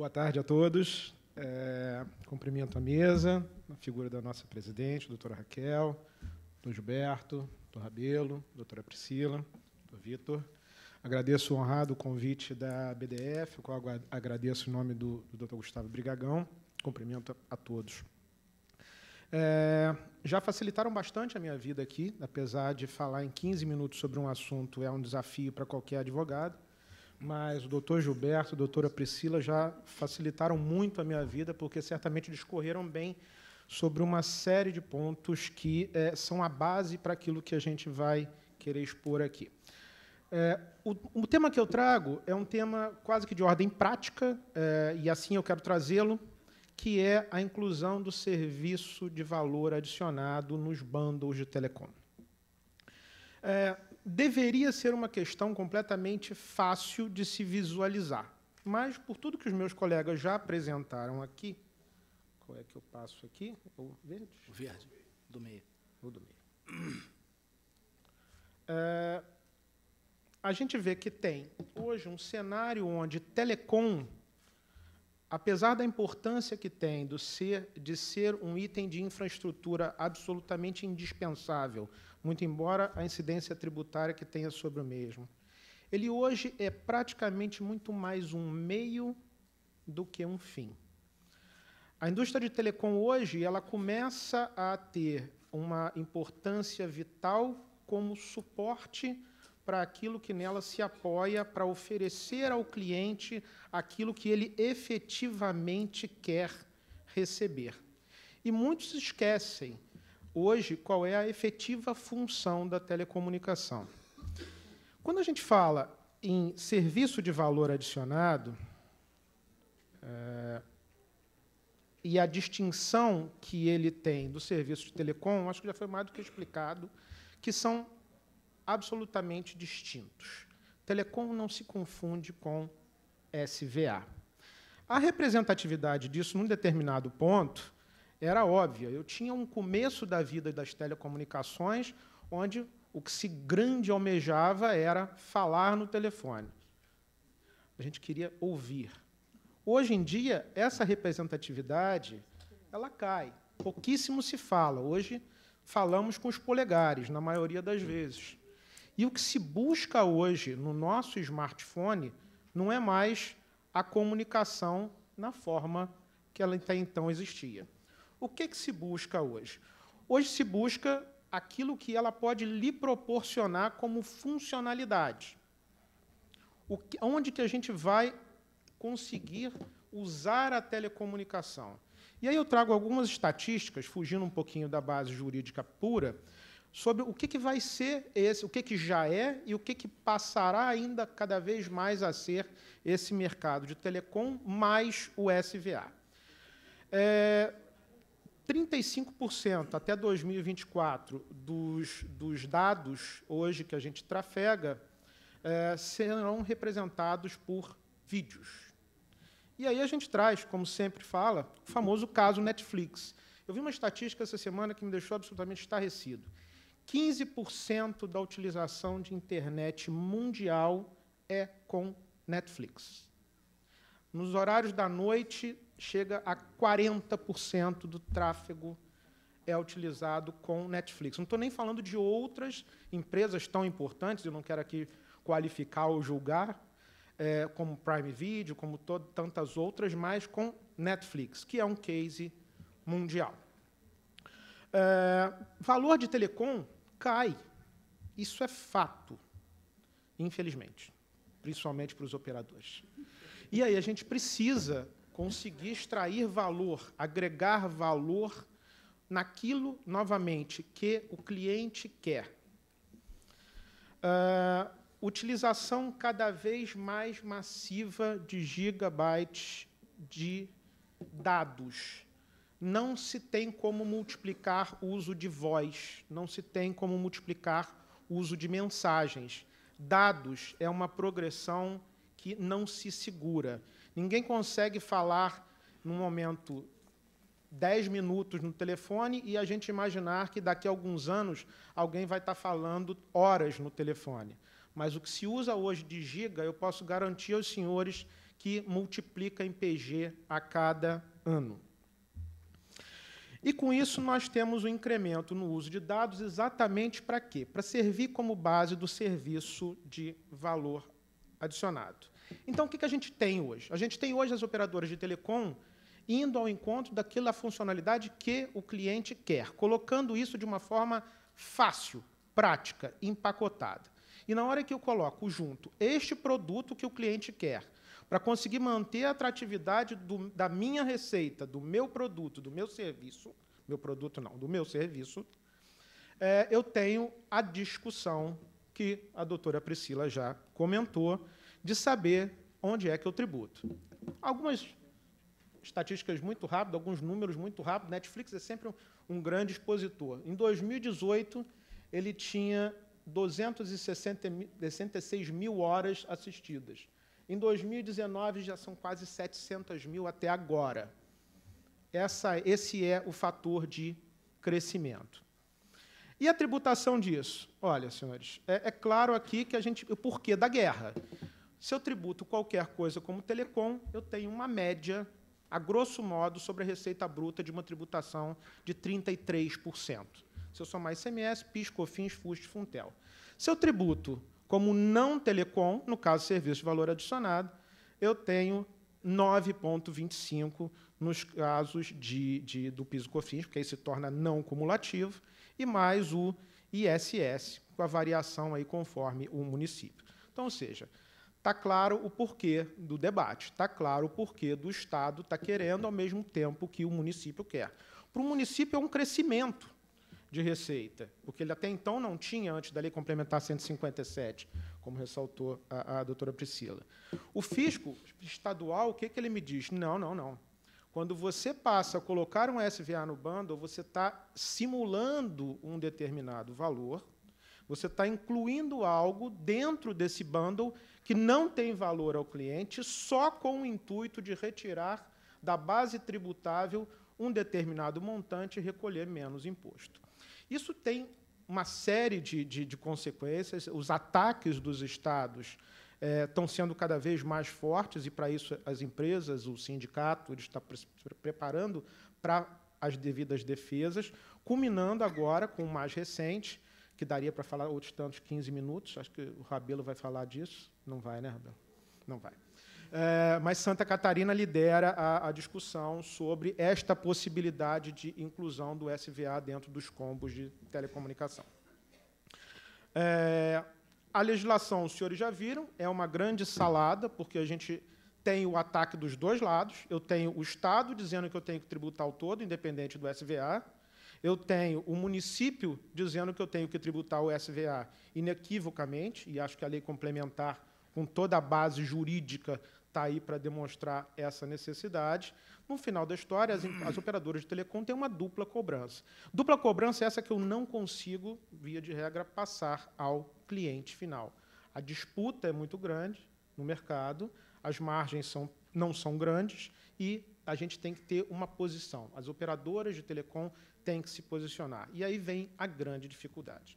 Boa tarde a todos. É, cumprimento a mesa, a figura da nossa presidente, doutora Raquel, doutor Gilberto, doutor Rabelo, doutora Priscila, doutor Vitor. Agradeço o honrado convite da BDF, o qual agradeço em nome do, do doutor Gustavo Brigagão. Cumprimento a, a todos. É, já facilitaram bastante a minha vida aqui, apesar de falar em 15 minutos sobre um assunto é um desafio para qualquer advogado mas o doutor Gilberto, a doutora Priscila já facilitaram muito a minha vida, porque certamente discorreram bem sobre uma série de pontos que é, são a base para aquilo que a gente vai querer expor aqui. É, o, o, tema que eu trago é um tema quase que de ordem prática, é, e assim eu quero trazê-lo, que é a inclusão do serviço de valor adicionado nos bundles de telecom. É, deveria ser uma questão completamente fácil de se visualizar. Mas, por tudo que os meus colegas já apresentaram aqui, qual é que eu passo aqui? O verde? O verde, do meio. O do meio. É, a gente vê que tem hoje um cenário onde telecom, apesar da importância que tem do ser, de ser um item de infraestrutura absolutamente indispensável muito embora a incidência tributária que tenha sobre o mesmo. Ele hoje é praticamente muito mais um meio do que um fim. A indústria de telecom hoje ela começa a ter uma importância vital como suporte para aquilo que nela se apoia para oferecer ao cliente aquilo que ele efetivamente quer receber. E muitos esquecem hoje qual é a efetiva função da telecomunicação. Quando a gente fala em serviço de valor adicionado, é, e a distinção que ele tem do serviço de telecom, acho que já foi mais do que explicado, que são absolutamente distintos. Telecom não se confunde com SVA. A representatividade disso, num determinado ponto, era óbvia. Eu tinha um começo da vida das telecomunicações, onde o que se grande almejava era falar no telefone. A gente queria ouvir. Hoje em dia, essa representatividade ela cai. Pouquíssimo se fala. Hoje falamos com os polegares, na maioria das vezes. E o que se busca hoje no nosso smartphone não é mais a comunicação na forma que ela até então existia. O que, que se busca hoje? Hoje se busca aquilo que ela pode lhe proporcionar como funcionalidade. Que, onde que a gente vai conseguir usar a telecomunicação? E aí eu trago algumas estatísticas, fugindo um pouquinho da base jurídica pura, sobre o que, que vai ser esse, o que, que já é e o que, que passará ainda cada vez mais a ser esse mercado de telecom mais o SVA. É, 35% até 2024 dos, dos, dados hoje que a gente trafega é, serão representados por vídeos. E aí a gente traz, como sempre fala, o famoso caso Netflix. Eu vi uma estatística essa semana que me deixou absolutamente estarrecido. 15% da utilização de internet mundial é com Netflix. Nos horários da noite, chega a 40% do tráfego é utilizado com Netflix. Não estou nem falando de outras empresas tão importantes, eu não quero aqui qualificar ou julgar, é, como Prime Video, como tantas outras, mas com Netflix, que é um case mundial. É, valor de telecom cai. Isso é fato, infelizmente, principalmente para os operadores. E aí a gente precisa conseguir extrair valor, agregar valor naquilo, novamente, que o cliente quer. Uh, utilização cada vez mais massiva de gigabytes de dados. Não se tem como multiplicar o uso de voz, não se tem como multiplicar o uso de mensagens. Dados é uma progressão que não se segura. Ninguém consegue falar num momento 10 minutos no telefone e a gente imaginar que daqui a alguns anos alguém vai estar tá falando horas no telefone. Mas o que se usa hoje de giga, eu posso garantir aos senhores que multiplica em PG a cada ano. E com isso nós temos um incremento no uso de dados exatamente para quê? Para servir como base do serviço de valor adicionado. Então, o que, que a gente tem hoje? A gente tem hoje as operadoras de telecom indo ao encontro daquela funcionalidade que o cliente quer, colocando isso de uma forma fácil, prática, empacotada. E na hora que eu coloco junto este produto que o cliente quer, para conseguir manter a atratividade do, da minha receita, do meu produto, do meu serviço, meu produto não, do meu serviço, é, eu tenho a discussão que a doutora Priscila já comentou, de saber onde é que eu tributo. Algumas estatísticas muito rápidas, alguns números muito rápidos. Netflix é sempre um, um grande expositor. Em 2018, ele tinha 266 mil horas assistidas. Em 2019, já são quase 700 mil até agora. Essa, esse é o fator de crescimento. E a tributação disso? Olha, senhores, é, é claro aqui que a gente. O porquê da guerra. Se eu tributo qualquer coisa como telecom, eu tenho uma média, a grosso modo, sobre a receita bruta de uma tributação de 33%. Se eu somar ICMS, PIS, COFINS, FUST, FUNTEL. Se eu tributo como não telecom, no caso serviço de valor adicionado, eu tenho 9,25 nos casos de, de, do piso COFINS, porque aí se torna não cumulativo, e mais o ISS, com a variação aí conforme o município. Então, ou seja, Está claro o porquê do debate, está claro o porquê do Estado está querendo ao mesmo tempo que o município quer. Para o município é um crescimento de receita, o que ele até então não tinha antes da Lei Complementar 157, como ressaltou a, a doutora Priscila. O fisco estadual, o que, que ele me diz? Não, não, não. Quando você passa a colocar um SVA no bundle, você está simulando um determinado valor, você está incluindo algo dentro desse bundle que não tem valor ao cliente, só com o intuito de retirar da base tributável um determinado montante e recolher menos imposto. Isso tem uma série de, de, de consequências, os ataques dos estados é, estão sendo cada vez mais fortes, e para isso as empresas, o sindicato, ele está pre preparando para as devidas defesas, culminando agora com o mais recente, que daria para falar outros tantos 15 minutos. Acho que o Rabelo vai falar disso. Não vai, né, Rabelo? Não vai. É, mas Santa Catarina lidera a, a, discussão sobre esta possibilidade de inclusão do SVA dentro dos combos de telecomunicação. É, a legislação, os senhores já viram, é uma grande salada, porque a gente tem o ataque dos dois lados. Eu tenho o Estado dizendo que eu tenho que tributar o todo, independente do SVA. Eu tenho o município dizendo que eu tenho que tributar o SVA inequivocamente, e acho que a lei complementar, com toda a base jurídica, está aí para demonstrar essa necessidade. No final da história, as, as, operadoras de telecom têm uma dupla cobrança. Dupla cobrança é essa que eu não consigo, via de regra, passar ao cliente final. A disputa é muito grande no mercado, as margens são, não são grandes e a gente tem que ter uma posição. As operadoras de telecom tem que se posicionar. E aí vem a grande dificuldade.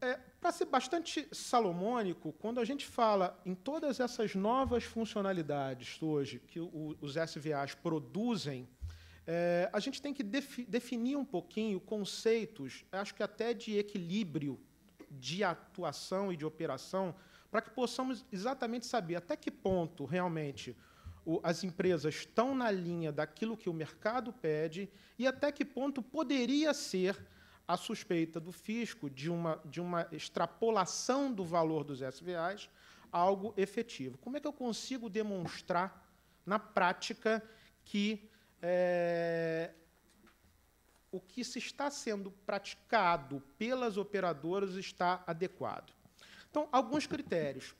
É, Para ser bastante salomônico, quando a gente fala em todas essas novas funcionalidades hoje que o, os SVAs produzem, é, a gente tem que defi definir um pouquinho conceitos, acho que até de equilíbrio de atuação e de operação, para que possamos exatamente saber até que ponto realmente as empresas estão na linha daquilo que o mercado pede e até que ponto poderia ser a suspeita do fisco de uma, de uma extrapolação do valor dos SVAs algo efetivo. Como é que eu consigo demonstrar na prática que é, o que se está sendo praticado pelas operadoras está adequado? Então, alguns critérios.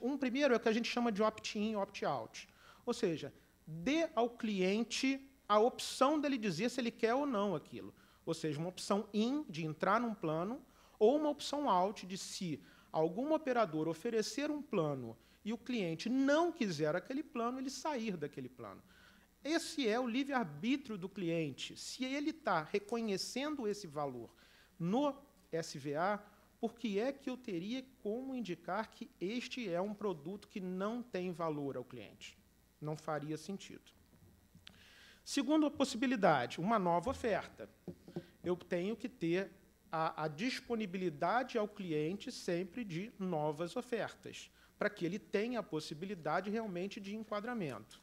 Um primeiro é o que a gente chama de opt-in, opt-out. Ou seja, dê ao cliente a opção dele dizer se ele quer ou não aquilo. Ou seja, uma opção in, de entrar num plano, ou uma opção out, de se algum operador oferecer um plano e o cliente não quiser aquele plano, ele sair daquele plano. Esse é o livre-arbítrio do cliente. Se ele está reconhecendo esse valor no SVA, por que é que eu teria como indicar que este é um produto que não tem valor ao cliente? Não faria sentido. Segunda possibilidade, uma nova oferta. Eu tenho que ter a, a disponibilidade ao cliente sempre de novas ofertas, para que ele tenha a possibilidade realmente de enquadramento.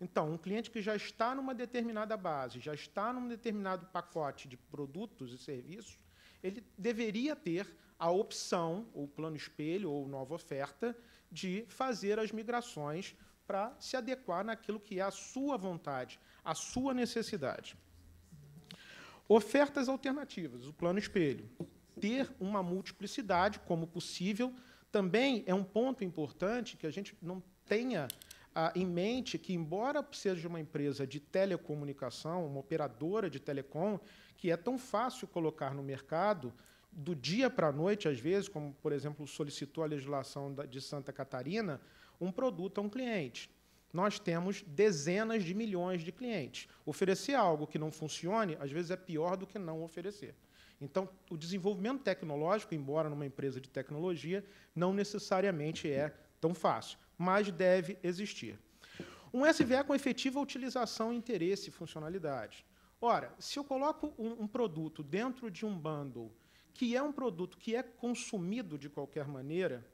Então, um cliente que já está numa determinada base, já está num determinado pacote de produtos e serviços, ele deveria ter a opção, ou plano espelho, ou nova oferta, de fazer as migrações para se adequar naquilo que é a sua vontade, a sua necessidade. Ofertas alternativas, o plano espelho. Ter uma multiplicidade como possível também é um ponto importante que a gente não tenha ah, em mente que, embora seja uma empresa de telecomunicação, uma operadora de telecom, que é tão fácil colocar no mercado do dia para a noite, às vezes, como, por exemplo, solicitou a legislação de Santa Catarina, um produto a um cliente. Nós temos dezenas de milhões de clientes. Oferecer algo que não funcione, às vezes, é pior do que não oferecer. Então, o desenvolvimento tecnológico, embora numa empresa de tecnologia, não necessariamente é tão fácil, mas deve existir. Um SVA com efetiva utilização, interesse e funcionalidade. Ora, se eu coloco um, um produto dentro de um bundle que é um produto que é consumido de qualquer maneira,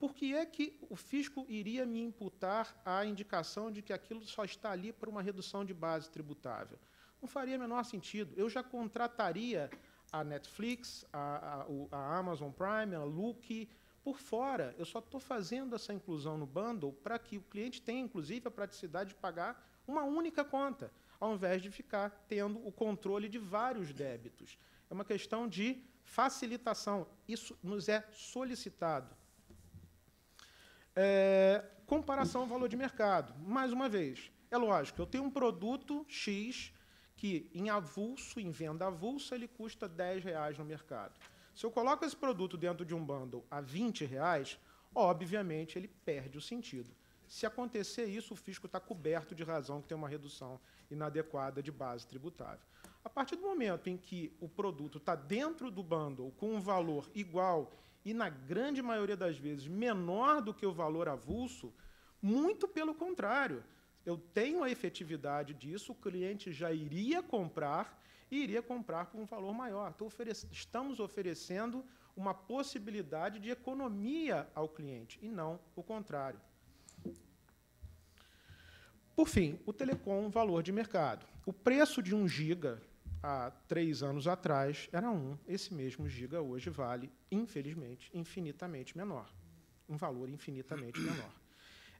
por que é que o fisco iria me imputar a indicação de que aquilo só está ali para uma redução de base tributável? Não faria menor sentido. Eu já contrataria a Netflix, a, a, a Amazon Prime, a Look, por fora. Eu só estou fazendo essa inclusão no bundle para que o cliente tenha, inclusive, a praticidade de pagar uma única conta, ao invés de ficar tendo o controle de vários débitos. É uma questão de Facilitação, isso nos é solicitado. É, comparação ao valor de mercado. Mais uma vez, é lógico, eu tenho um produto X que, em avulso, em venda avulsa, ele custa 10 reais no mercado. Se eu coloco esse produto dentro de um bundle a 20 reais, obviamente ele perde o sentido. Se acontecer isso, o fisco está coberto de razão que tem uma redução inadequada de base tributável. A partir do momento em que o produto está dentro do bundle com um valor igual e, na grande maioria das vezes, menor do que o valor avulso, muito pelo contrário. Eu tenho a efetividade disso, o cliente já iria comprar e iria comprar por um valor maior. Estamos oferecendo uma possibilidade de economia ao cliente e não o contrário. Por fim, o telecom valor de mercado. O preço de 1 um giga há três anos atrás era um. Esse mesmo giga hoje vale, infelizmente, infinitamente menor. Um valor infinitamente menor.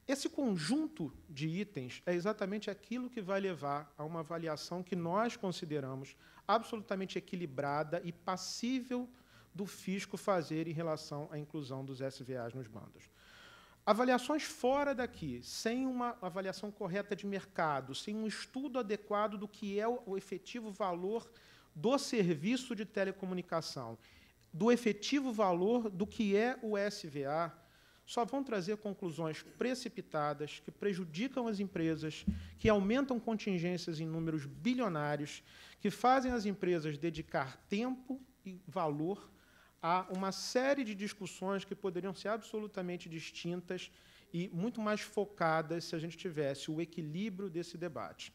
Esse conjunto de itens é exatamente aquilo que vai levar a uma avaliação que nós consideramos absolutamente equilibrada e passível do fisco fazer em relação à inclusão dos SVAs nos bandos. Avaliações fora daqui, sem uma avaliação correta de mercado, sem um estudo adequado do que é o efetivo valor do serviço de telecomunicação, do efetivo valor do que é o SVA, só vão trazer conclusões precipitadas, que prejudicam as empresas, que aumentam contingências em números bilionários, que fazem as empresas dedicar tempo e valor há uma série de discussões que poderiam ser absolutamente distintas e muito mais focadas se a gente tivesse o equilíbrio desse debate.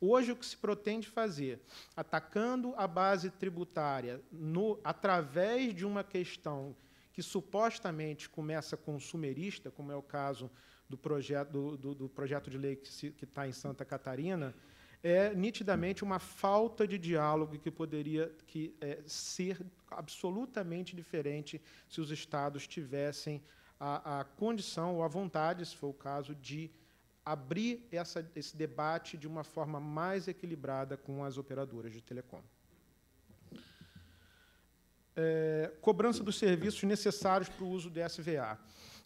Hoje, o que se pretende fazer, atacando a base tributária no, através de uma questão que supostamente começa consumerista, como é o caso do projeto, do, do, do projeto de lei que está em Santa Catarina, é nitidamente uma falta de diálogo que poderia que, é, ser absolutamente diferente se os Estados tivessem a, a, condição ou a vontade, se for o caso, de abrir essa, esse debate de uma forma mais equilibrada com as operadoras de telecom. É, cobrança dos serviços necessários para o uso do SVA.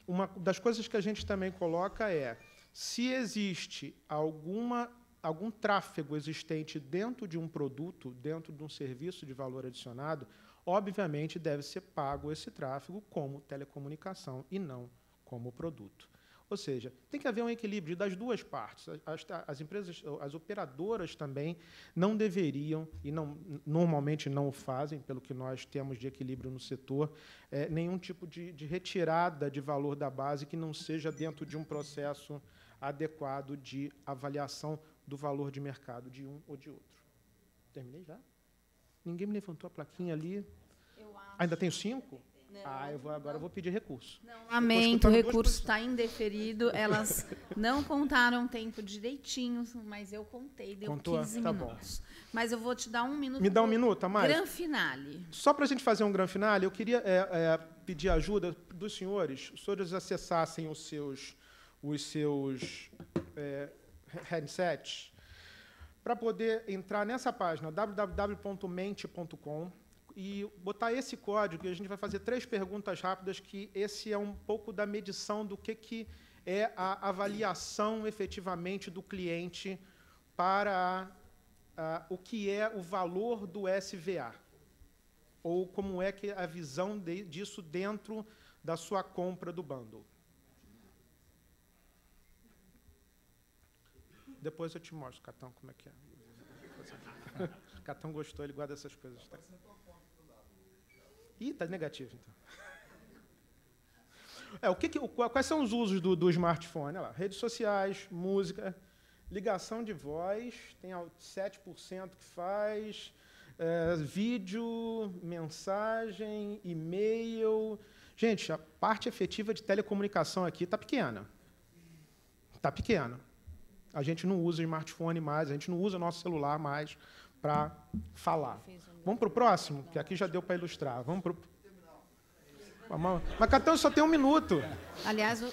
Uma das coisas que a gente também coloca é se existe alguma algum tráfego existente dentro de um produto, dentro de um serviço de valor adicionado, obviamente deve ser pago esse tráfego como telecomunicação e não como produto. Ou seja, tem que haver um equilíbrio das duas partes. As, as, empresas, as operadoras também não deveriam, e não, normalmente não o fazem, pelo que nós temos de equilíbrio no setor, é, nenhum tipo de, de retirada de valor da base que não seja dentro de um processo adequado de avaliação do valor de mercado de um ou de outro. Terminei já? Ninguém me levantou a plaquinha ali. Ainda tenho cinco? Não, ah, eu vou, agora não. eu vou pedir recurso. Não, lamento, o recurso está indeferido. Elas não contaram o tempo direitinho, mas eu contei, deu Contou? 15 tá minutos. Bom. Mas eu vou te dar um minuto. Me dá um minuto, mais. Gran finale. Só para a gente fazer um gran finale, eu queria é, é, pedir ajuda dos senhores, se os senhores acessassem os seus, os seus é, headset, para poder entrar nessa página www.mente.com e botar esse código e a gente vai fazer três perguntas rápidas que esse é um pouco da medição do que, que é a avaliação efetivamente do cliente para a, a, o que é o valor do SVA ou como é que é a visão de, disso dentro da sua compra do bundle. Depois eu te mostro, Catão, como é que é. Catão gostou, ele guarda essas coisas. Tá? Ih, está negativo então. É, o que, que quais são os usos do, do smartphone? Olha lá, redes sociais, música, ligação de voz, tem 7% que faz, é, vídeo, mensagem, e-mail. Gente, a parte efetiva de telecomunicação aqui está pequena. Está pequena a gente não usa smartphone mais, a gente não usa nosso celular mais para falar. Vamos para o próximo, que aqui já deu para ilustrar. Vamos para mas Catão só tem um minuto. Aliás o,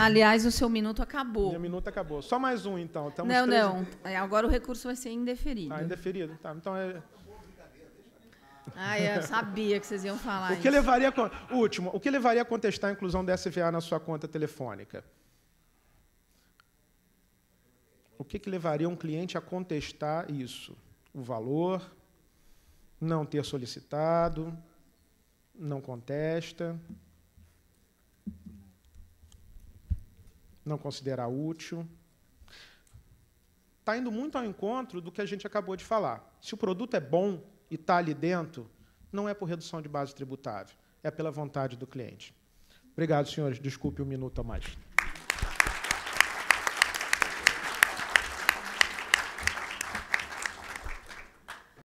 aliás, o seu minuto acabou. Meu minuto acabou. Só mais um, então. Estamos não, três... não. É, agora o recurso vai ser indeferido. Ah, indeferido. Tá. Então é. Ah, eu sabia que vocês iam falar. o que isso. levaria último, o que levaria a contestar a inclusão da SVA na sua conta telefônica? o que, que levaria um cliente a contestar isso? O valor, não ter solicitado, não contesta, não considerar útil. Está indo muito ao encontro do que a gente acabou de falar. Se o produto é bom e está ali dentro, não é por redução de base tributável, é pela vontade do cliente. Obrigado, senhores. Desculpe um minuto a mais.